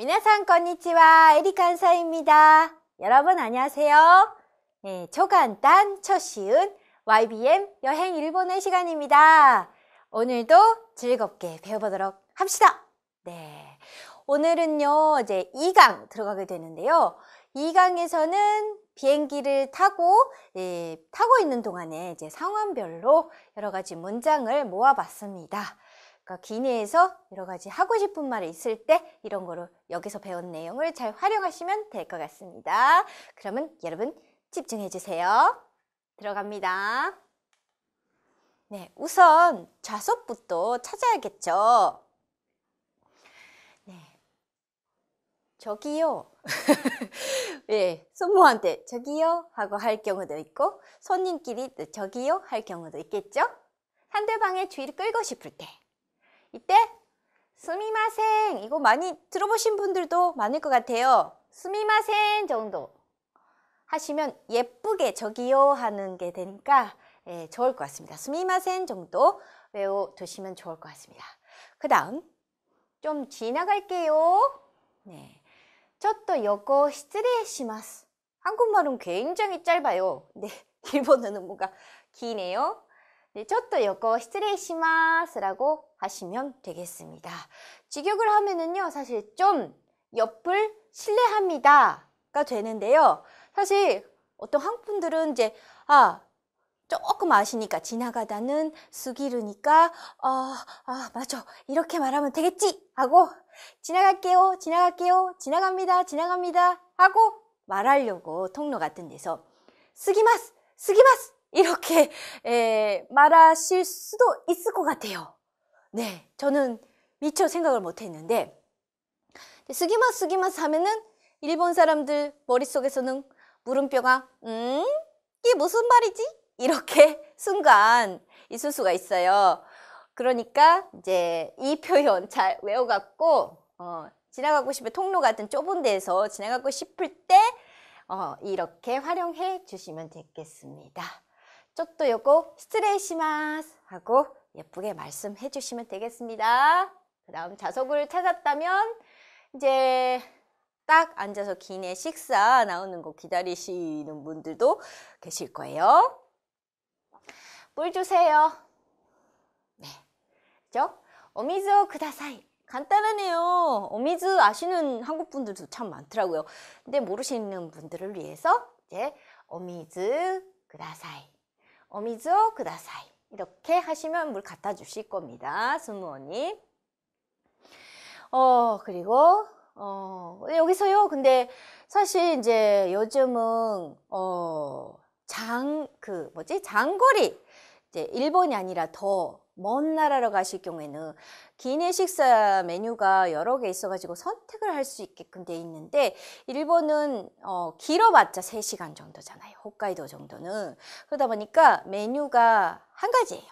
미나상 건니치와 에리칸사입니다. 여러분 안녕하세요. 네, 초간단 첫 시은 YBM 여행 일본의 시간입니다. 오늘도 즐겁게 배워보도록 합시다. 네. 오늘은요, 이제 2강 들어가게 되는데요. 2강에서는 비행기를 타고, 예, 타고 있는 동안에 이제 상황별로 여러 가지 문장을 모아봤습니다. 그러니까 기내에서 여러 가지 하고 싶은 말이 있을 때 이런 거로 여기서 배운 내용을 잘 활용하시면 될 것 같습니다. 그러면 여러분 집중해 주세요. 들어갑니다. 네, 우선 좌석부터 찾아야겠죠. 네, 저기요. 예, 손모한테 저기요 하고 할 경우도 있고 손님끼리 저기요 할 경우도 있겠죠. 상대방의 주의를 끌고 싶을 때 이때 스미마생 이거 많이 들어보신 분들도 많을 것 같아요. 스미마생 정도 하시면 예쁘게 저기요 하는 게 되니까 예, 좋을 것 같습니다. 스미마센 정도 외워두시면 좋을 것 같습니다. 그 다음 좀 지나갈게요. 네, 저도 요거 시트레시마스 한국말은 굉장히 짧아요. 네, 일본어는 뭔가 기네요. 네, 저도 요거 스트레이시마스 라고 하시면 되겠습니다. 직역을 하면은요, 사실 좀 옆을 신뢰합니다 가 되는데요. 사실 어떤 한국분들은 이제, 아, 조금 아시니까 지나가다는 수기르니까 아, 아 맞아 이렇게 말하면 되겠지 하고 지나갈게요 지나갈게요 지나갑니다 지나갑니다 하고 말하려고 통로 같은 데서 쓰기마스 쓰기마스 이렇게 에, 말하실 수도 있을 것 같아요. 네, 저는 미처 생각을 못했는데 쓰기만 쓰기만 하면은 일본 사람들 머릿속에서는 물음표가 음? 이게 무슨 말이지? 이렇게 순간 있을 수가 있어요. 그러니까 이제 이 표현 잘 외워갖고 어, 지나가고 싶은 통로 같은 좁은 데에서 지나가고 싶을 때 어, 이렇게 활용해 주시면 되겠습니다. 쪼또 요거 스트레이시마스 하고 예쁘게 말씀해 주시면 되겠습니다. 그 다음 자석을 찾았다면 이제 딱 앉아서 기내 식사 나오는 거 기다리시는 분들도 계실 거예요. 물 주세요. 네. 그죠? 어미즈 그다사이. 간단하네요. 어미즈 아시는 한국 분들도 참 많더라고요. 근데 모르시는 분들을 위해서 이제 어미즈 그다사이 어미조 그다사이 이렇게 하시면 물 갖다 주실 겁니다. 스무원이. 어 그리고 어 여기서요. 근데 사실 이제 요즘은 어장 그 뭐지 장거리 이제 일본이 아니라 더먼 나라로 가실 경우에는 기내 식사 메뉴가 여러 개 있어가지고 선택을 할 수 있게끔 돼 있는데 일본은 어, 길어봤자 3시간 정도잖아요. 홋카이도 정도는. 그러다 보니까 메뉴가 한 가지예요.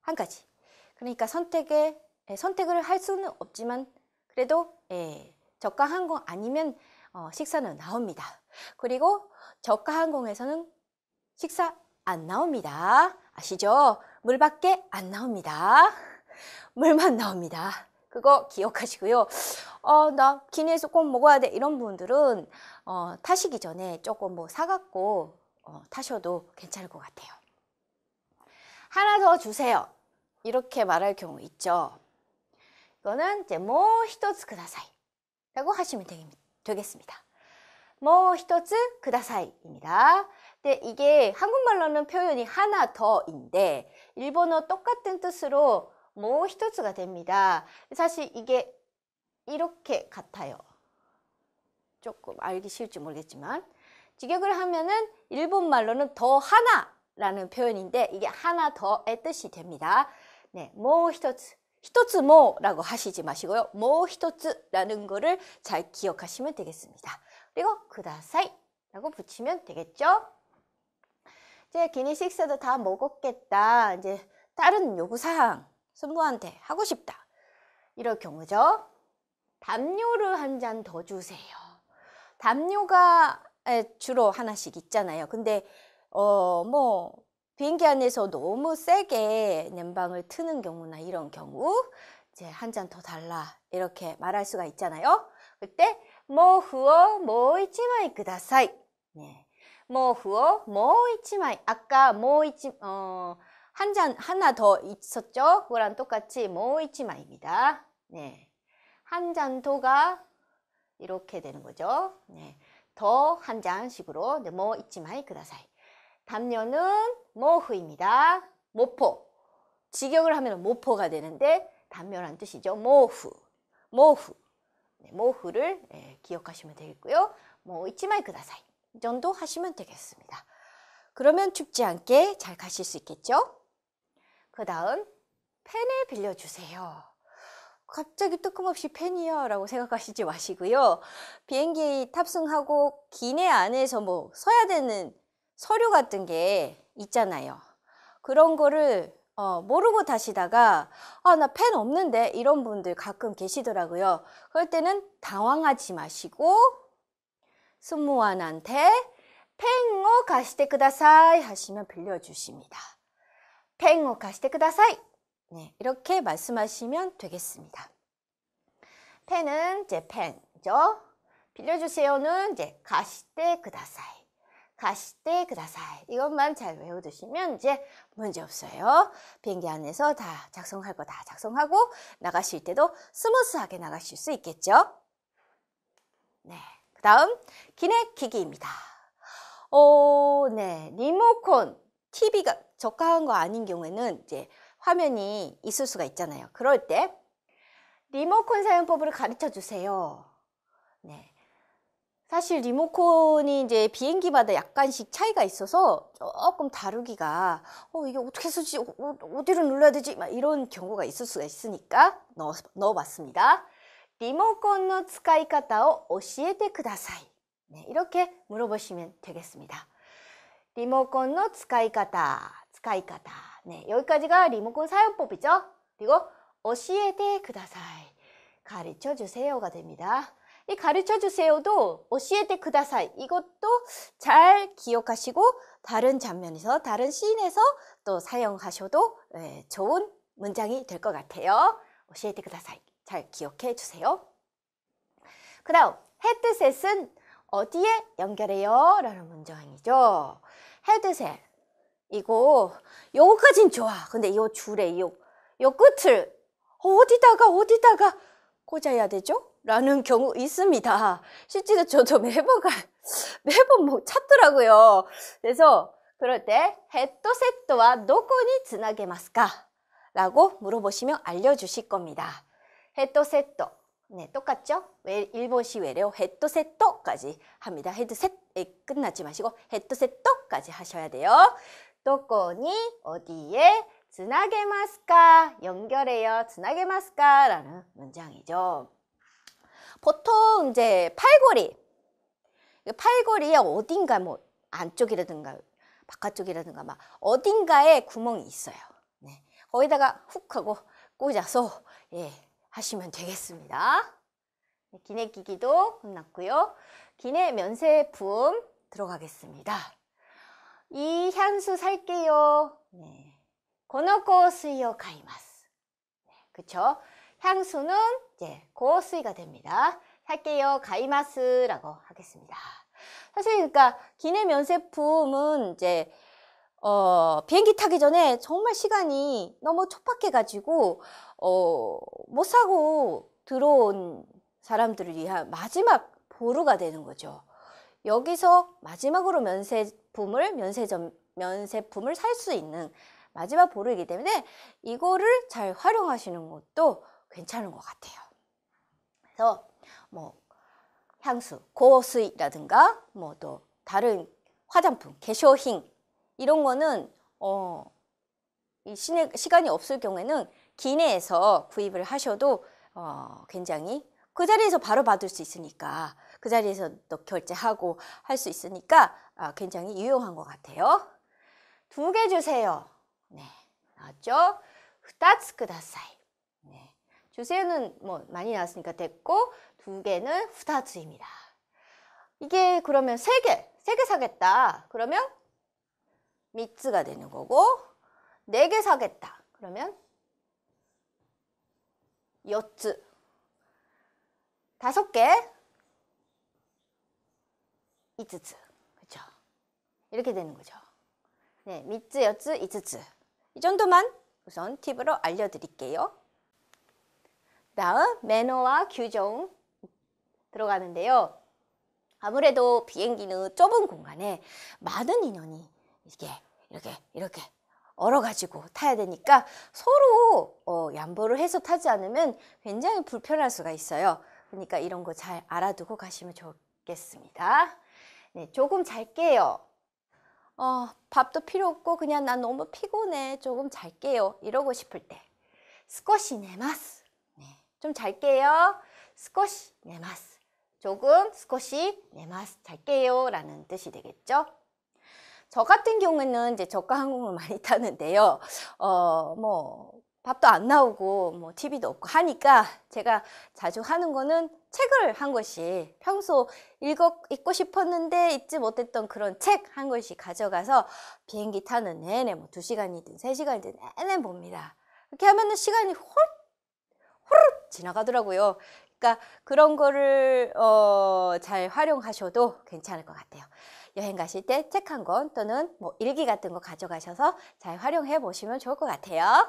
한 가지. 그러니까 선택에 예, 선택을 할 수는 없지만 그래도 예, 저가 항공 아니면 어, 식사는 나옵니다. 그리고 저가 항공에서는 식사 안 나옵니다. 아시죠? 물밖에 안 나옵니다. 물만 나옵니다. 그거 기억하시고요. 어, 나 기내에서 꼭 먹어야 돼. 이런 분들은 어, 타시기 전에 조금 뭐 사갖고 어, 타셔도 괜찮을 것 같아요. 하나 더 주세요. 이렇게 말할 경우 있죠. 이거는 이제 뭐 히토츠 그다사이 라고 하시면 되겠습니다. 뭐 히토츠 그다사이입니다. 근데 이게 한국말로는 표현이 하나 더인데 일본어 똑같은 뜻으로 뭐 히토츠가 됩니다. 사실 이게 이렇게 같아요. 조금 알기 쉬울지 모르겠지만 직역을 하면은 일본말로는 더 하나라는 표현인데 이게 하나 더의 뜻이 됩니다. 네, 뭐 히토츠 히토츠 뭐라고 하시지 마시고요. 뭐 히토츠라는 거를 잘 기억하시면 되겠습니다. 그리고 그다사이 라고 붙이면 되겠죠? 이제 기니식스도 다 먹었겠다. 이제 다른 요구사항 승부한테 하고 싶다. 이럴 경우죠. 담요를 한 잔 더 주세요. 담요가 주로 하나씩 있잖아요. 근데 어뭐 비행기 안에서 너무 세게 냉방을 트는 경우나 이런 경우 이제 한 잔 더 달라 이렇게 말할 수가 있잖아요. 그때 모후어 뭐 모이치마이 뭐 그다사 네. 모후어 뭐 모이치마 아까 모이치 어, 한잔 하나 더 있었죠? 그거랑 똑같이 모이치마입니다. 네. 한잔 도가 이렇게 되는 거죠. 네. 더한 잔씩으로 네, 모이치마이 그다사이. 담요는 모후입니다. 모포. 직역을 하면 모포가 되는데 단면한 뜻이죠. 모후, 모후. 모후를 네, 뭐 예, 기억하시면 되겠고요. 뭐 잊지말 그다사이 정도 하시면 되겠습니다. 그러면 춥지 않게 잘 가실 수 있겠죠? 그 다음 펜을 빌려주세요. 갑자기 뜨끔없이펜이야 라고 생각하시지 마시고요. 비행기 탑승하고 기내 안에서 뭐 써야 되는 서류 같은 게 있잖아요. 그런 거를 어, 모르고 타시다가 아, 나 펜 없는데 이런 분들 가끔 계시더라고요. 그럴 때는 당황하지 마시고 승무원한테 펜을 가시테 그다사이 하시면 빌려주십니다. 펜을 가시테 그다사이 네, 이렇게 말씀하시면 되겠습니다. 펜은 제 펜죠. 빌려주세요는 이제 가시테 그다사이 가시대 그다사이 이것만 잘 외워두시면 이제 문제 없어요. 비행기 안에서 다 작성할 거 다 작성하고 나가실 때도 스무스하게 나가실 수 있겠죠? 네, 그 다음 기내기기입니다. 오, 어, 네, 리모컨, TV가 적가한거 아닌 경우에는 이제 화면이 있을 수가 있잖아요. 그럴 때 리모컨 사용법을 가르쳐 주세요. 사실 리모컨이 이제 비행기마다 약간씩 차이가 있어서 조금 다루기가 어 이게 어떻게 쓰지 어, 어 디로 눌러야 되지 막 이런 경우가 있을 수가 있으니까 넣어, 넣어봤습니다. 리모컨의 使い方を教えてください 네, 이렇게 물어보시면 되겠습니다. 리모컨의 使い方,使い方 네, 여기까지가 리모컨 사용법이죠. 그리고 教えてください 가르쳐 주세요가 됩니다. 이 가르쳐 주세요도 오시에테 크다사이 이것도 잘 기억하시고 다른 장면에서 다른 시인에서 또 사용하셔도 예, 좋은 문장이 될 것 같아요. 오시에테 크다사이잘 기억해 주세요. 그 다음 헤드셋은 어디에 연결해요? 라는 문장이죠. 헤드셋 이거 요거까진 좋아. 근데 이 줄에 요, 요 끝을 어디다가 어디다가 꽂아야 되죠? 라는 경우 있습니다. 실제로 저도 매번 가, 매번 뭐 찾더라고요. 그래서 그럴 때 헤또 세트와 노코니 지나게 ます까 라고 물어보시면 알려주실 겁니다. 헤또 세트 네, 똑같죠? 일본식 외래어 헤드세트까지 합니다. 헤드 세트 끝나지 마시고 헤드세트까지 하셔야 돼요. 도코니 어디에 지나게 ます까 연결해요. 지나게 ます까 라는 문장이죠. 보통 이제 팔걸이, 팔걸이에 어딘가 뭐 안쪽이라든가 바깥쪽이라든가 막 어딘가에 구멍이 있어요. 네. 거기다가 훅 하고 꽂아서 예, 하시면 되겠습니다. 네, 기내기기도 끝났고요. 기내 면세품 들어가겠습니다. 이 향수 살게요. 네. 고노코 수요 가이마스. 네, 그쵸? 향수는 이제 예, 고수위가 됩니다. 할게요. 가이마스라고 하겠습니다. 사실 그러니까 기내 면세품은 이제 어, 비행기 타기 전에 정말 시간이 너무 촉박해가지고 어, 못 사고 들어온 사람들을 위한 마지막 보루가 되는 거죠. 여기서 마지막으로 면세품을 면세점 면세품을 살 수 있는 마지막 보루이기 때문에 이거를 잘 활용하시는 것도 괜찮은 것 같아요. 그래서 뭐 향수, 고수이라든가 뭐또 다른 화장품, 개쇼핑 이런 거는 어, 이 시내, 시간이 없을 경우에는 기내에서 구입을 하셔도 어, 굉장히 그 자리에서 바로 받을 수 있으니까 그 자리에서 또 결제하고 할 수 있으니까 아, 굉장히 유용한 것 같아요. 두 개 주세요. 네, 맞죠 2つください。 주세는 뭐 많이 나왔으니까 됐고 두 개는 후다즈입니다. 이게 그러면 세 개, 세 개 사겠다. 그러면 미츠가 되는 거고 네 개 사겠다. 그러면 여츠 다섯 개 이츠츠 그렇죠? 이렇게 되는 거죠. 네, 미츠, 여츠, 이츠츠 이 정도만 우선 팁으로 알려드릴게요. 다음 매너와 규정 들어가는데요. 아무래도 비행기는 좁은 공간에 많은 인원이 이렇게 이렇게 이렇게 얼어가지고 타야 되니까 서로 어, 양보를 해서 타지 않으면 굉장히 불편할 수가 있어요. 그러니까 이런 거 잘 알아두고 가시면 좋겠습니다. 네, 조금 잘게요. 어, 밥도 필요 없고 그냥 난 너무 피곤해. 조금 잘게요. 이러고 싶을 때 스쿼시 내마스. 좀 잘게요. 스쿼시 네마스. 조금 스쿼시 네마스 잘게요. 라는 뜻이 되겠죠. 저 같은 경우는 이제 저가 항공을 많이 타는데요. 어, 뭐, 밥도 안 나오고, 뭐, TV도 없고 하니까 제가 자주 하는 거는 책을 한 권씩 평소 읽어, 읽고 싶었는데 읽지 못했던 그런 책한 권씩 가져가서 비행기 타는 내내 뭐 2시간이든 3시간이든 내내 봅니다. 이렇게 하면은 시간이 훨씬 지나가더라고요. 그러니까 그런 거를 어, 잘 활용하셔도 괜찮을 것 같아요. 여행 가실 때 책 한 권 또는 뭐 일기 같은 거 가져가셔서 잘 활용해 보시면 좋을 것 같아요.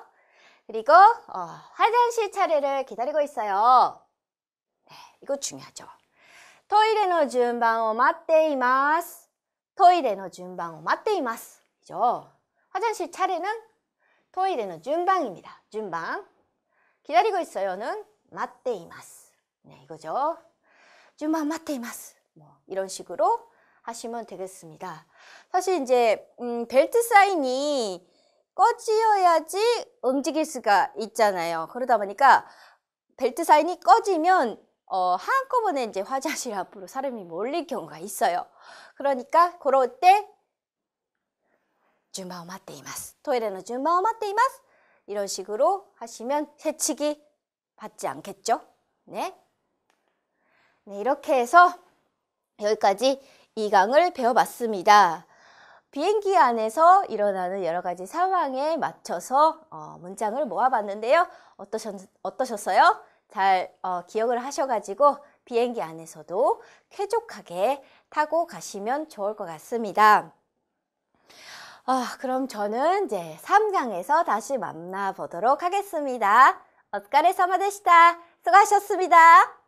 그리고 어, 화장실 차례를 기다리고 있어요. 네, 이거 중요하죠. 토이레노 준방오마대이마스 토이레노 준방오마대이마스 그죠? 화장실 차례는 토이레노 준방입니다. 준방. 기다리고 있어요는 맞대이마스. 네, 이거죠. 주마 맞대이마스. 뭐 이런 식으로 하시면 되겠습니다. 사실 이제 음, 벨트 사인이 꺼지어야지 움직일 수가 있잖아요. 그러다 보니까 벨트 사인이 꺼지면 어, 한꺼번에 이제 화장실 앞으로 사람이 몰릴 경우가 있어요. 그러니까 그럴 때 준바오 맞대 이마스. 토일에는 준바오 맞대 이마스. 이런 식으로 하시면 새치기 받지 않겠죠? 네. 네, 이렇게 해서 여기까지 이 강을 배워봤습니다. 비행기 안에서 일어나는 여러 가지 상황에 맞춰서 어, 문장을 모아봤는데요. 어떠셨, 어요잘 어, 기억을 하셔가지고 비행기 안에서도 쾌적하게 타고 가시면 좋을 것 같습니다. 아, 그럼 저는 이제 3강에서 다시 만나보도록 하겠습니다. 어스카레 사마 되시다. 수고하셨습니다.